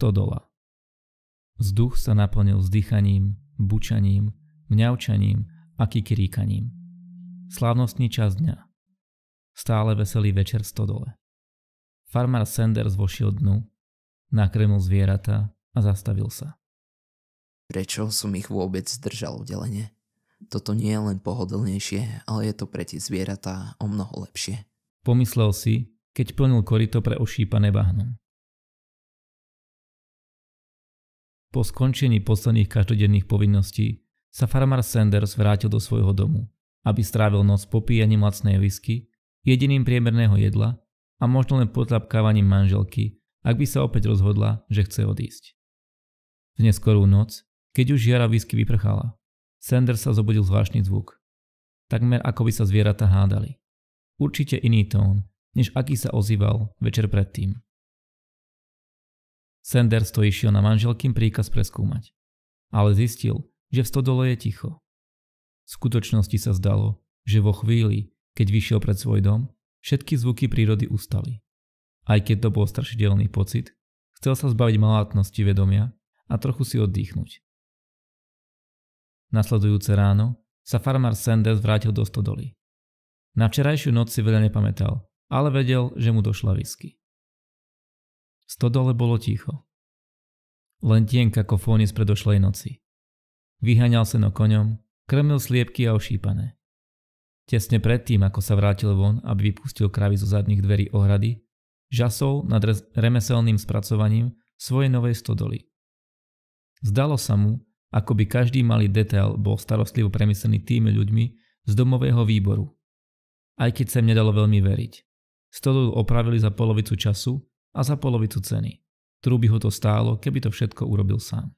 Stodola. Vzduch sa naplnil vzdychaním, bučaním, mňaučaním a kikiríkaním. Slávnostný čas dňa. Stále veselý večer v Stodole. Farmár Sanders vošiel dnu, nakrmil zvieratá a zastavil sa. Prečo som ich vôbec zdržal v Toto nie je len pohodlnejšie, ale je to pre tie zvieratá o mnoho lepšie. Pomyslel si, keď plnil korito pre ošípané bahnom. Po skončení posledných každodenných povinností sa farmár Sanders vrátil do svojho domu, aby strávil noc popíjaním lacnej whisky, jediným priemerného jedla a možno len potlapkávaním manželky, ak by sa opäť rozhodla, že chce odísť. V neskorú noc, keď už žiara whisky vyprchala, Sanders sa zobudil zvláštny zvuk. Takmer ako by sa zvieratá hádali. Určite iný tón, než aký sa ozýval večer predtým. Sanders to išiel na manželkým príkaz preskúmať. Ale zistil, že v stodole je ticho. V skutočnosti sa zdalo, že vo chvíli, keď vyšiel pred svoj dom, všetky zvuky prírody ustali. Aj keď to bol strašidelný pocit, chcel sa zbaviť malátnosti vedomia a trochu si oddychnúť. Nasledujúce ráno sa farmár Sanders vrátil do stodoly. Na včerajšiu noc si veľa nepamätal, ale vedel, že mu došla whisky stodole bolo ticho. Len ako kofónie z predošlej noci. Vyhaňal sa koňom, krmil sliepky a ošípané. Tesne predtým, ako sa vrátil von, aby vypustil kravy zo zadných dverí ohrady, žasol nad remeselným spracovaním svojej novej stodoly. Zdalo sa mu, ako by každý malý detail bol starostlivo premyslený tými ľuďmi z domového výboru. Aj keď sa nedalo veľmi veriť. Stodolu opravili za polovicu času a za polovicu ceny, ktorú by ho to stálo, keby to všetko urobil sám.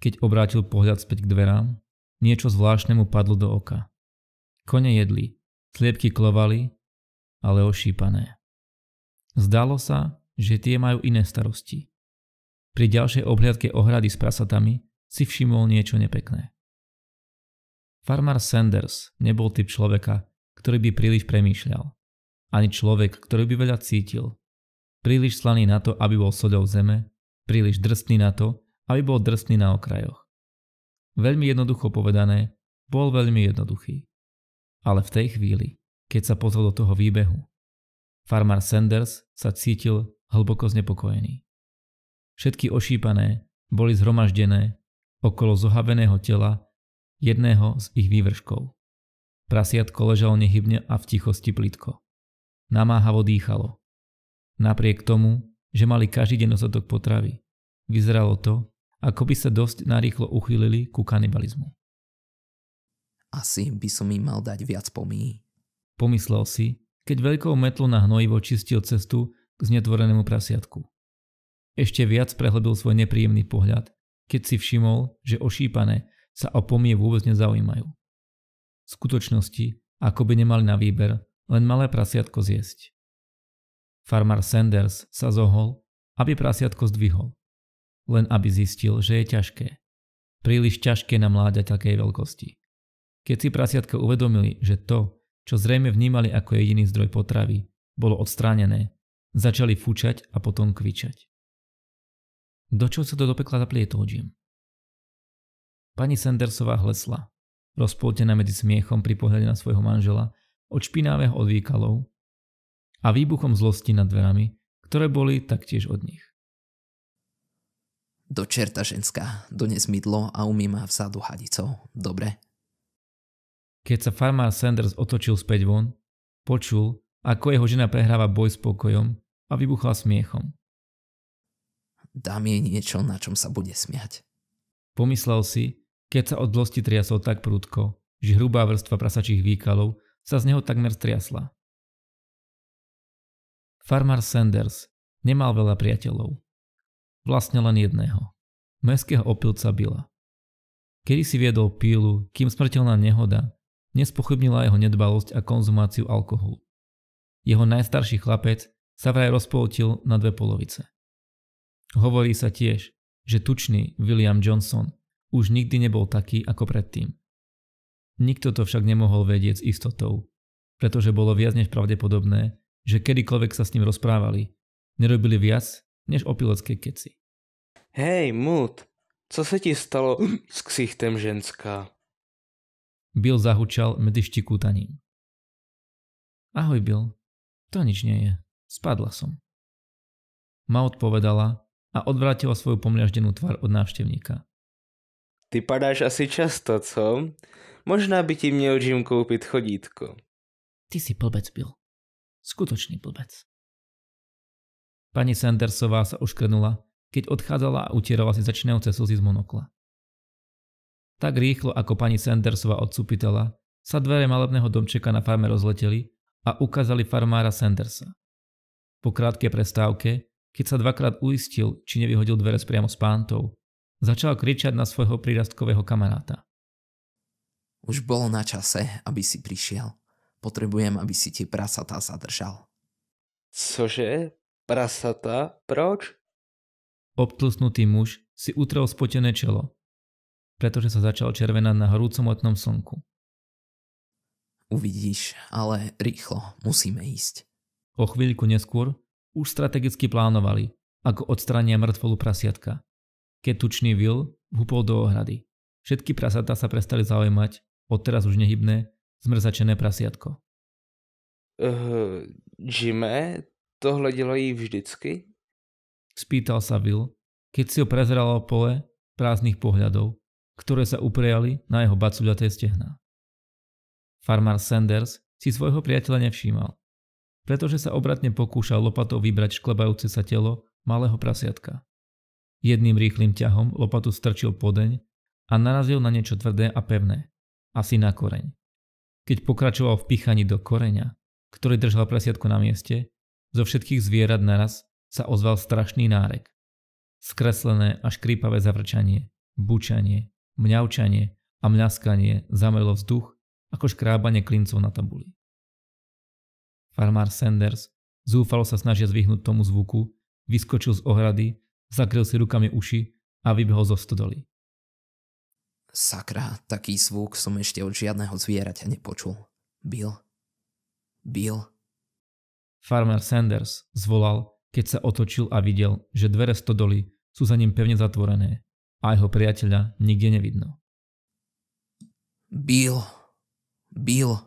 Keď obrátil pohľad späť k dverám, niečo zvláštne mu padlo do oka. Kone jedli, sliepky klovali, ale ošípané. Zdalo sa, že tie majú iné starosti. Pri ďalšej obhľadke ohrady s prasatami si všimol niečo nepekné. Farmár Sanders nebol typ človeka, ktorý by príliš premýšľal. Ani človek, ktorý by veľa cítil, príliš slaný na to, aby bol soľou zeme, príliš drstný na to, aby bol drstný na okrajoch. Veľmi jednoducho povedané, bol veľmi jednoduchý. Ale v tej chvíli, keď sa pozval do toho výbehu, farmár Sanders sa cítil hlboko znepokojený. Všetky ošípané boli zhromaždené okolo zohaveného tela jedného z ich vývrškov. Prasiatko ležalo nehybne a v tichosti plitko. Namáhavo dýchalo. Napriek tomu, že mali každý deň dostatok potravy, vyzeralo to, ako by sa dosť narýchlo uchýlili ku kanibalizmu. Asi by som im mal dať viac pomí. Pomyslel si, keď veľkou metlou na hnojivo čistil cestu k znetvorenému prasiatku. Ešte viac prehlbil svoj nepríjemný pohľad, keď si všimol, že ošípané sa o pomie vôbec nezaujímajú. V skutočnosti, ako by nemali na výber, len malé prasiatko zjesť. Farmár Sanders sa zohol, aby prasiatko zdvihol. Len aby zistil, že je ťažké. Príliš ťažké na mláďa takej veľkosti. Keď si prasiatko uvedomili, že to, čo zrejme vnímali ako jediný zdroj potravy, bolo odstránené, začali fučať a potom kvičať. Do čo sa to do pekla zaplietol Jim? Pani Sandersová hlesla, rozpoltená medzi smiechom pri pohľade na svojho manžela, od špinávého od výkalov, a výbuchom zlosti nad dverami, ktoré boli taktiež od nich. Do čerta ženská, dones mydlo a umí ma vzadu hadicou, dobre? Keď sa farmár Sanders otočil späť von, počul, ako jeho žena prehráva boj s pokojom a vybuchla smiechom. Dám jej niečo, na čom sa bude smiať. Pomyslel si, keď sa od zlosti triasol tak prudko, že hrubá vrstva prasačích výkalov sa z neho takmer striasla. Farmár Sanders nemal veľa priateľov. Vlastne len jedného. Mestského opilca Billa. Kedy si viedol pílu, kým smrteľná nehoda nespochybnila jeho nedbalosť a konzumáciu alkoholu. Jeho najstarší chlapec sa vraj rozpoltil na dve polovice. Hovorí sa tiež, že tučný William Johnson už nikdy nebol taký ako predtým. Nikto to však nemohol vedieť s istotou, pretože bolo viac než pravdepodobné, že kedykoľvek sa s ním rozprávali, nerobili viac než opilecké keci. Hej, Mut, co sa ti stalo s ksichtem ženská? Bill zahučal medzi štikútaním. Ahoj, Bill. To nič nie je. Spadla som. Maud povedala a odvrátila svoju pomliaždenú tvár od návštevníka. Ty padáš asi často, co? Možná by ti měl Jim koupit chodítko. Ty si plbec, Bill. Skutočný blbec. Pani Sandersová sa oškrnula, keď odchádzala a utierala si začínajúce slzy z monokla. Tak rýchlo, ako pani Sandersová odsúpitala, sa dvere malebného domčeka na farme rozleteli a ukázali farmára Sandersa. Po krátkej prestávke, keď sa dvakrát uistil, či nevyhodil dvere priamo s pántou, začal kričať na svojho prírastkového kamaráta. Už bolo na čase, aby si prišiel. Potrebujem, aby si tie prasatá zadržal. Cože? Prasatá? Proč? Obtlusnutý muž si utrel spotené čelo, pretože sa začal červenať na horúcom letnom slnku. Uvidíš, ale rýchlo, musíme ísť. O chvíľku neskôr už strategicky plánovali, ako odstrania mŕtvolu prasiatka. Keď tučný vil hupol do ohrady. Všetky prasatá sa prestali zaujímať, odteraz už nehybné, zmrzačené prasiatko? Uh, eh, Jimé tohle dělají vždycky? Spýtal sa Will, keď si ho prezeralo pole prázdnych pohľadov, ktoré sa uprejali na jeho baculaté stehná. Farmár Sanders si svojho priateľa nevšímal, pretože sa obratne pokúšal lopatou vybrať šklebajúce sa telo malého prasiatka. Jedným rýchlým ťahom lopatu strčil podeň a narazil na niečo tvrdé a pevné, asi na koreň keď pokračoval v pichaní do koreňa, ktorý držal prasiatko na mieste, zo všetkých zvierat naraz sa ozval strašný nárek. Skreslené a škrípavé zavrčanie, bučanie, mňaučanie a mňaskanie zamelo vzduch ako škrábanie klincov na tabuli. Farmár Sanders zúfalo sa snažia zvyhnúť tomu zvuku, vyskočil z ohrady, zakryl si rukami uši a vybehol zo stodoly. Sakra, taký zvuk som ešte od žiadneho zvieraťa nepočul. Bill? Bill? Farmer Sanders zvolal, keď sa otočil a videl, že dvere stodoly sú za ním pevne zatvorené a jeho priateľa nikde nevidno. Bill. Bill.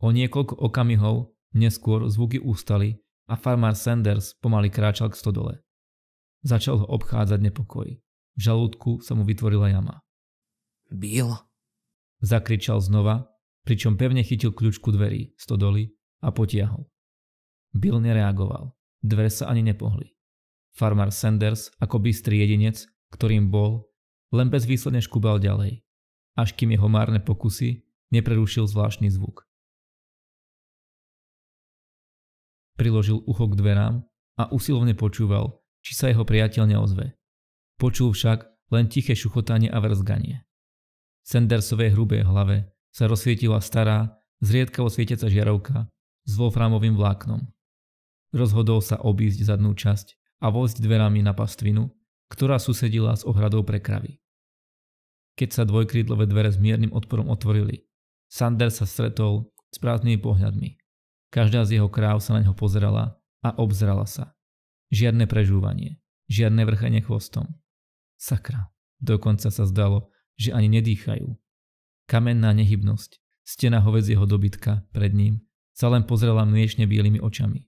O niekoľko okamihov neskôr zvuky ustali a farmár Sanders pomaly kráčal k stodole. Začal ho obchádzať nepokoj. V žalúdku sa mu vytvorila jama. Bill? Zakričal znova, pričom pevne chytil kľúčku dverí, stodoly a potiahol. Bill nereagoval. Dvere sa ani nepohli. Farmár Sanders, ako bystrý jedinec, ktorým bol, len bezvýsledne škúbal ďalej, až kým jeho márne pokusy neprerušil zvláštny zvuk. Priložil ucho k dverám a usilovne počúval, či sa jeho priateľ neozve. Počul však len tiché šuchotanie a vrzganie. V Sandersovej hrubej hlave sa rozsvietila stará, zriedkavo svietiaca žiarovka s wolframovým vláknom. Rozhodol sa obísť zadnú časť a vozť dverami na pastvinu, ktorá susedila s ohradou pre kravy. Keď sa dvojkrídlové dvere s miernym odporom otvorili, Sander sa stretol s prázdnymi pohľadmi. Každá z jeho kráv sa na neho pozerala a obzerala sa. Žiadne prežúvanie, žiadne vrchenie chvostom. Sakra. Dokonca sa zdalo, že ani nedýchajú. Kamenná nehybnosť, stena hovedzieho dobytka pred ním, sa len pozrela mliečne bielými očami.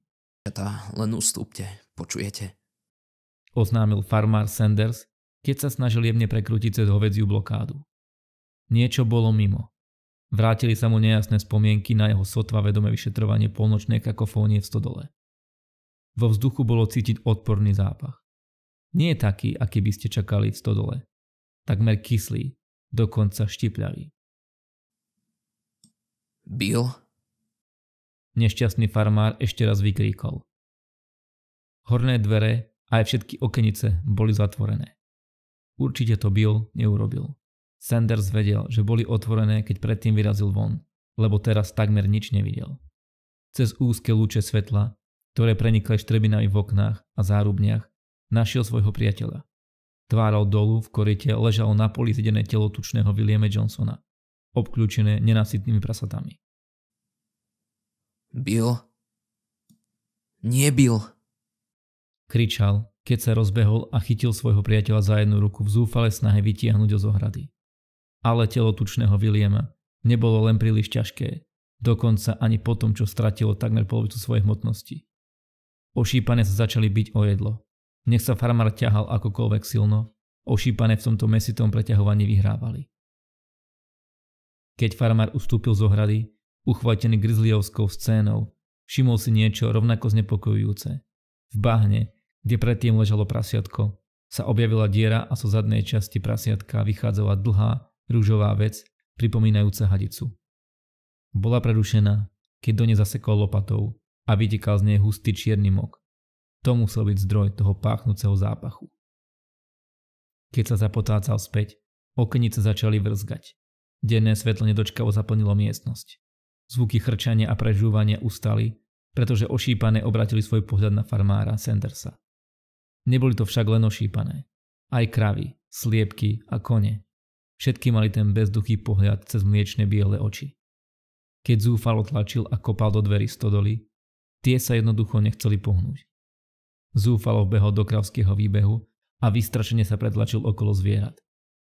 Tá, len ustúpte, počujete? Oznámil farmár Sanders, keď sa snažil jemne prekrútiť cez hovedziu blokádu. Niečo bolo mimo. Vrátili sa mu nejasné spomienky na jeho sotva vedome vyšetrovanie polnočnej kakofónie v stodole. Vo vzduchu bolo cítiť odporný zápach. Nie je taký, aký by ste čakali v stodole. Takmer kyslý, dokonca štipľavý. Bill? Nešťastný farmár ešte raz vykríkol. Horné dvere a aj všetky okenice boli zatvorené. Určite to Bill neurobil. Sanders vedel, že boli otvorené, keď predtým vyrazil von, lebo teraz takmer nič nevidel. Cez úzke lúče svetla, ktoré prenikli štrebinami v oknách a zárubniach, Našiel svojho priateľa. Tváral dolu v korite ležalo na poli zjedené telo tučného Williama Johnsona, obklúčené nenasytnými prasatami. Bill? Bill! Kričal, keď sa rozbehol a chytil svojho priateľa za jednu ruku v zúfale snahe vytiahnuť ho zo Ale telo tučného Williama nebolo len príliš ťažké, dokonca ani po tom, čo stratilo takmer polovicu svojej hmotnosti. Ošípané sa začali byť o jedlo. Nech sa farmár ťahal akokoľvek silno, ošípané v tomto mesitom preťahovaní vyhrávali. Keď farmár ustúpil zo hrady, uchvatený grizliovskou scénou, všimol si niečo rovnako znepokojujúce. V bahne, kde predtým ležalo prasiatko, sa objavila diera a zo so zadnej časti prasiatka vychádzala dlhá, rúžová vec, pripomínajúca hadicu. Bola prerušená, keď do nej zasekol lopatou a vytekal z nej hustý čierny mok. To musel byť zdroj toho páchnúceho zápachu. Keď sa zapotácal späť, okenice začali vrzgať. Denné svetlo nedočkavo zaplnilo miestnosť. Zvuky chrčania a prežúvania ustali, pretože ošípané obratili svoj pohľad na farmára Sandersa. Neboli to však len ošípané. Aj kravy, sliepky a kone. Všetky mali ten bezduchý pohľad cez mliečne biele oči. Keď zúfalo tlačil a kopal do dverí stodoly, tie sa jednoducho nechceli pohnúť. Zúfalo behol do kravského výbehu a vystrašene sa pretlačil okolo zvierat.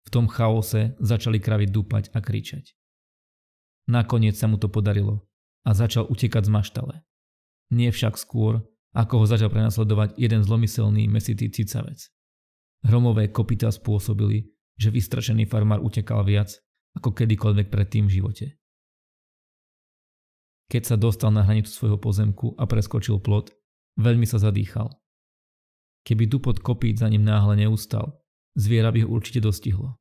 V tom chaose začali kravy dúpať a kričať. Nakoniec sa mu to podarilo a začal utekať z maštale. Nie však skôr, ako ho začal prenasledovať jeden zlomyselný mesitý cicavec. Hromové kopita spôsobili, že vystrašený farmár utekal viac ako kedykoľvek predtým v živote. Keď sa dostal na hranicu svojho pozemku a preskočil plot, veľmi sa zadýchal keby dupot kopíc za ním náhle neustal. Zviera by ho určite dostihlo.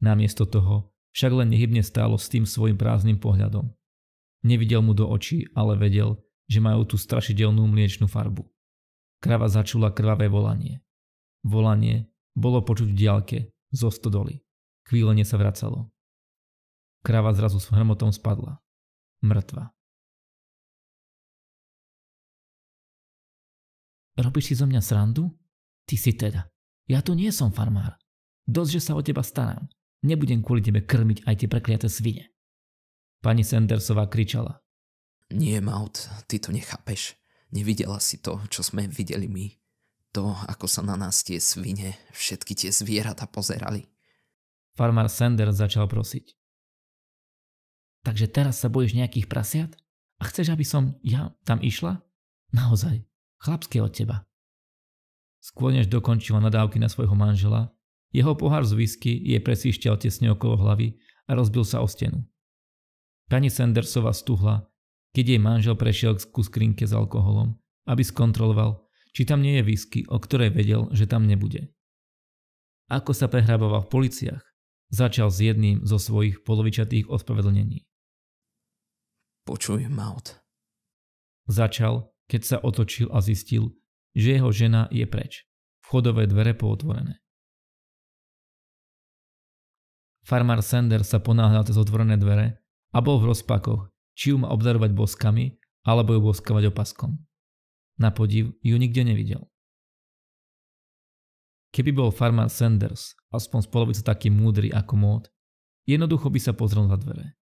Namiesto toho však len nehybne stálo s tým svojim prázdnym pohľadom. Nevidel mu do očí, ale vedel, že majú tú strašidelnú mliečnú farbu. Krava začula krvavé volanie. Volanie bolo počuť v diálke, zo stodoli. Kvílenie sa vracalo. Krava zrazu s hrmotom spadla. Mŕtva. Robíš si zo mňa srandu? Ty si teda. Ja tu nie som farmár. Dosť, že sa o teba starám. Nebudem kvôli tebe krmiť aj tie prekliaté svine. Pani Sandersová kričala. Nie, Maut, ty to nechápeš. Nevidela si to, čo sme videli my. To, ako sa na nás tie svine, všetky tie zvieratá pozerali. Farmár Sender začal prosiť. Takže teraz sa bojíš nejakých prasiat? A chceš, aby som ja tam išla? Naozaj, Chlapské od teba. Skôr než dokončila nadávky na svojho manžela, jeho pohár z whisky je presíšťal tesne okolo hlavy a rozbil sa o stenu. Pani Sandersova stuhla, keď jej manžel prešiel k skuskrinke s alkoholom, aby skontroloval, či tam nie je whisky, o ktorej vedel, že tam nebude. Ako sa prehrábaval v policiách, začal s jedným zo svojich polovičatých ospravedlnení. Počuj, Maud. Začal keď sa otočil a zistil, že jeho žena je preč. Vchodové dvere pootvorené. Farmár Sender sa ponáhľal cez otvorené dvere a bol v rozpakoch, či ju má obdarovať boskami, alebo ju boskavať opaskom. Na podiv ju nikde nevidel. Keby bol farmár Sanders aspoň z polovice taký múdry ako Mód, jednoducho by sa pozrel za dvere.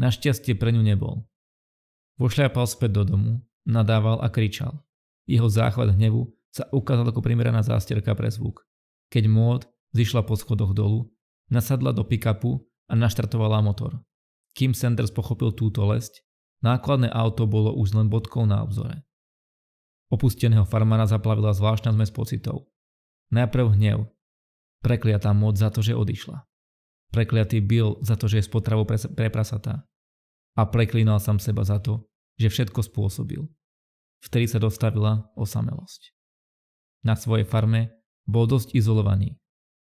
Našťastie pre ňu nebol. Vošľapal späť do domu Nadával a kričal. Jeho záchvat hnevu sa ukázal ako primeraná zásterka pre zvuk. Keď Maud zišla po schodoch dolu, nasadla do pick-upu a naštartovala motor. Kim Sanders pochopil túto lesť, nákladné auto bolo už len bodkou na obzore. Opusteného farmára zaplavila zvláštna zmes pocitov. Najprv hnev. Prekliatá moc za to, že odišla. Prekliatý Bill za to, že je s pre, preprasatá. A preklínal sám seba za to, že všetko spôsobil. Vtedy sa dostavila osamelosť. Na svojej farme bol dosť izolovaný,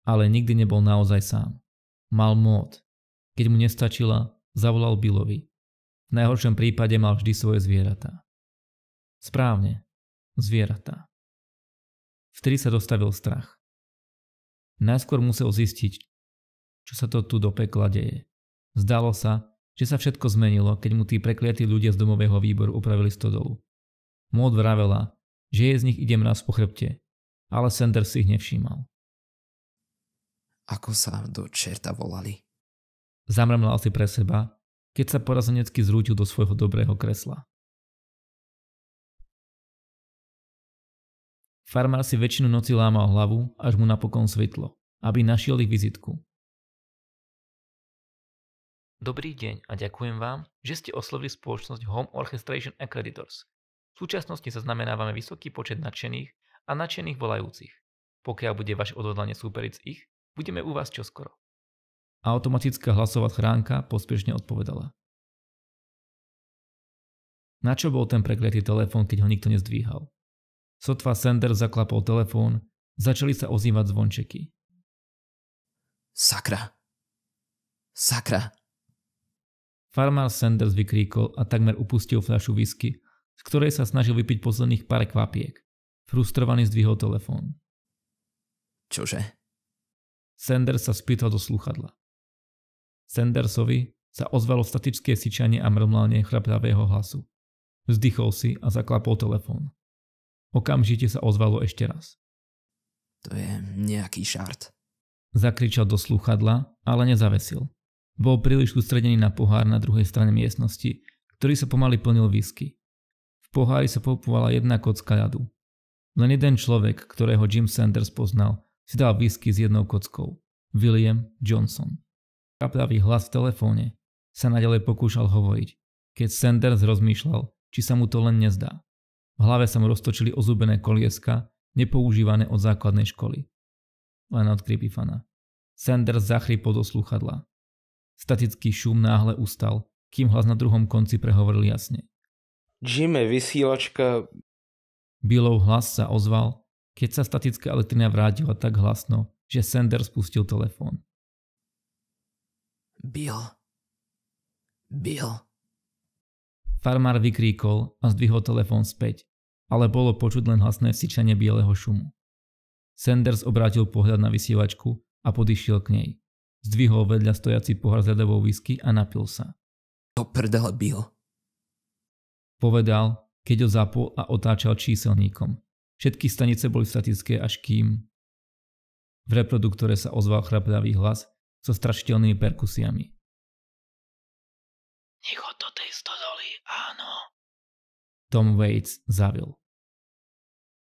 ale nikdy nebol naozaj sám. Mal mód. Keď mu nestačila, zavolal Billovi. V najhoršom prípade mal vždy svoje zvieratá. Správne, zvieratá. Vtedy sa dostavil strach. Najskôr musel zistiť, čo sa to tu do pekla deje. Zdalo sa, že sa všetko zmenilo, keď mu tí prekliatí ľudia z domového výboru upravili stodolu. Maud vravela, že je z nich idem raz po chrbte, ale Sanders si ich nevšímal. Ako sa do čerta volali? Zamrmlal si pre seba, keď sa porazenecky zrútil do svojho dobrého kresla. Farmár si väčšinu noci lámal hlavu, až mu napokon svitlo, aby našiel ich vizitku, Dobrý deň a ďakujem vám, že ste oslovili spoločnosť Home Orchestration Accreditors. V súčasnosti zaznamenávame vysoký počet nadšených a nadšených volajúcich. Pokiaľ bude vaše odhodlanie súperiť z ich, budeme u vás čoskoro. Automatická hlasová chránka pospiešne odpovedala. Na čo bol ten prekliatý telefón, keď ho nikto nezdvíhal? Sotva Sender zaklapol telefón, začali sa ozývať zvončeky. Sakra. Sakra. Farmár Sanders vykríkol a takmer upustil fľašu whisky, z ktorej sa snažil vypiť posledných pár kvapiek. Frustrovaný zdvihol telefón. Čože? Sanders sa spýtal do sluchadla. Sandersovi sa ozvalo statické sičanie a mrmlanie chrapľavého hlasu. Vzdychol si a zaklapol telefón. Okamžite sa ozvalo ešte raz. To je nejaký šart. Zakričal do slúchadla, ale nezavesil. Bol príliš sústredený na pohár na druhej strane miestnosti, ktorý sa pomaly plnil whisky. V pohári sa popúvala jedna kocka ľadu. Len jeden človek, ktorého Jim Sanders poznal, si dal whisky s jednou kockou. William Johnson. Kapľavý hlas v telefóne sa nadalej pokúšal hovoriť, keď Sanders rozmýšľal, či sa mu to len nezdá. V hlave sa mu roztočili ozubené kolieska, nepoužívané od základnej školy. Len od Creepyfana. Sanders zachrypol do sluchadla. Statický šum náhle ustal, kým hlas na druhom konci prehovoril jasne. Jimmy, vysílačka... Billov hlas sa ozval, keď sa statická elektrina vrátila tak hlasno, že Sender spustil telefón. Bill. Bill. Farmár vykríkol a zdvihol telefón späť, ale bolo počuť len hlasné sičanie bieleho šumu. Sanders obrátil pohľad na vysielačku a podišiel k nej zdvihol vedľa stojaci pohár s ľadovou whisky a napil sa. To prdele Bill. Povedal, keď ho zapol a otáčal číselníkom. Všetky stanice boli statické až kým... V reproduktore sa ozval chrapľavý hlas so strašiteľnými perkusiami. Nech ho to tej stodoli, áno. Tom Waits zavil.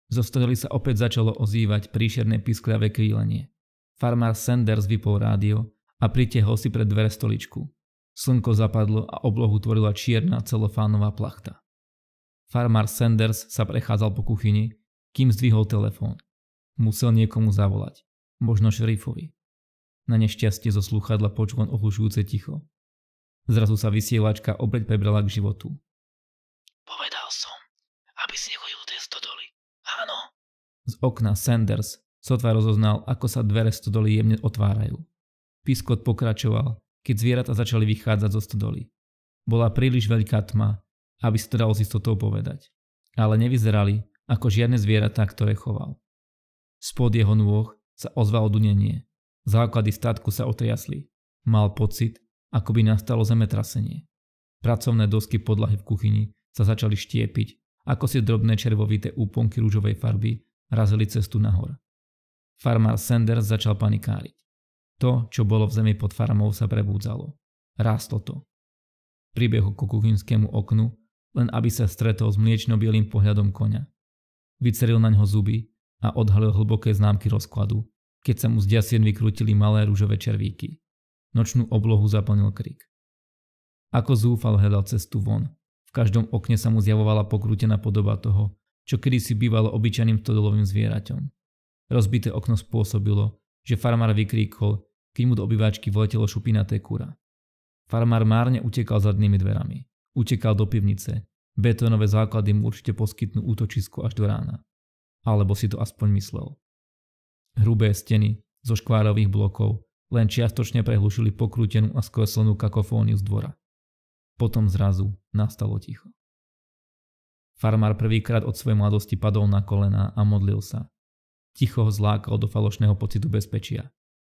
Zo stodoli sa opäť začalo ozývať príšerné piskľavé krílenie. Farmár Sanders vypol rádio a pritiehol si pred dvere stoličku. Slnko zapadlo a oblohu tvorila čierna celofánová plachta. Farmár Sanders sa prechádzal po kuchyni, kým zdvihol telefón. Musel niekomu zavolať. Možno šerifovi. Na nešťastie zo slúchadla počul len ohlušujúce ticho. Zrazu sa vysielačka opäť prebrala k životu. Povedal som, aby si nechodil testo tej Áno. Z okna Sanders Sotva rozoznal, ako sa dvere stodoly jemne otvárajú. Piskot pokračoval, keď zvieratá začali vychádzať zo stodoly. Bola príliš veľká tma, aby sa to dalo s istotou povedať. Ale nevyzerali ako žiadne zvieratá, ktoré choval. Spod jeho nôh sa ozvalo dunenie. Základy statku sa otriasli. Mal pocit, ako by nastalo zemetrasenie. Pracovné dosky podlahy v kuchyni sa začali štiepiť, ako si drobné červovité úponky rúžovej farby razili cestu nahor. Farmár Sanders začal panikáriť. To, čo bolo v zemi pod farmou, sa prebúdzalo. Rástlo to. Pribehol ku kuchynskému oknu, len aby sa stretol s mliečno-bielým pohľadom konia. Vyceril na ňo zuby a odhalil hlboké známky rozkladu, keď sa mu z ďasien vykrútili malé rúžové červíky. Nočnú oblohu zaplnil krik. Ako zúfal hľadal cestu von. V každom okne sa mu zjavovala pokrútená podoba toho, čo kedysi bývalo obyčajným stodolovým zvieraťom. Rozbité okno spôsobilo, že farmár vykríkol, keď mu do obyváčky vletelo šupinaté kura. Farmár márne utekal zadnými dverami. Utekal do pivnice. Betónové základy mu určite poskytnú útočisko až do rána. Alebo si to aspoň myslel. Hrubé steny zo škvárových blokov len čiastočne prehlušili pokrútenú a skreslenú kakofóniu z dvora. Potom zrazu nastalo ticho. Farmár prvýkrát od svojej mladosti padol na kolená a modlil sa, Ticho ho zlákal do falošného pocitu bezpečia.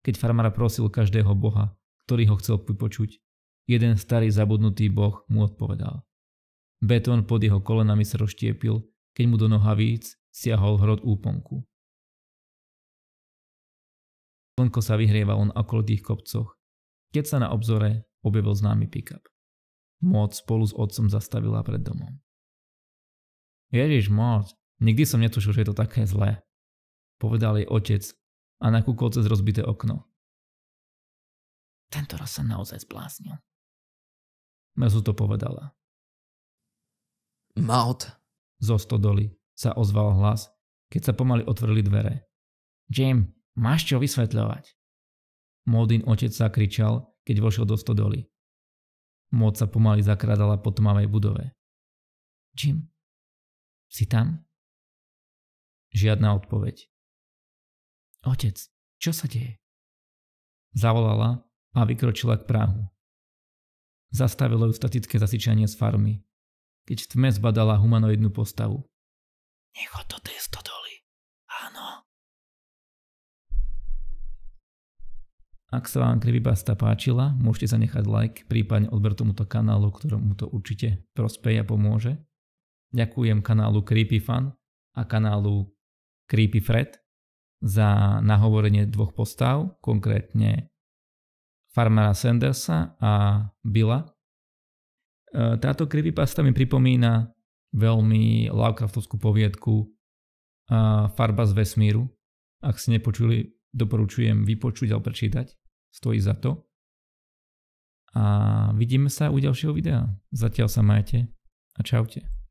Keď farmára prosil každého boha, ktorý ho chcel vypočuť, jeden starý zabudnutý boh mu odpovedal. Betón pod jeho kolenami sa rozštiepil, keď mu do víc siahol hrod úponku. Slnko sa vyhrieva na okolitých kopcoch, keď sa na obzore objavil známy pick-up. Mod spolu s otcom zastavila pred domom. Ježiš, Mod, nikdy som netušil, že je to také zlé, povedal jej otec a nakúkol cez rozbité okno. Tento raz sa naozaj zbláznil. Mrzu to povedala. Maud. Zo stodoli sa ozval hlas, keď sa pomaly otvorili dvere. Jim, máš čo vysvetľovať. Maudin otec sa kričal, keď vošiel do stodoly. Maud sa pomaly zakrádala po tmavej budove. Jim, si tam? Žiadna odpoveď. Otec, čo sa deje? Zavolala a vykročila k prahu. Zastavilo ju statické zasičanie z farmy, keď v tme zbadala humanoidnú postavu. Nech to testo doli. Áno. Ak sa vám krivibasta páčila, môžete zanechať like, prípadne odber tomuto kanálu, ktorému to určite prospeje a pomôže. Ďakujem kanálu Creepy Fan a kanálu Creepy Fred za nahovorenie dvoch postav, konkrétne farmera Sandersa a Billa. E, táto creepypasta mi pripomína veľmi Lovecraftovskú poviedku e, Farba z vesmíru. Ak ste nepočuli, doporučujem vypočuť alebo prečítať. Stojí za to. A vidíme sa u ďalšieho videa. Zatiaľ sa majte a čaute.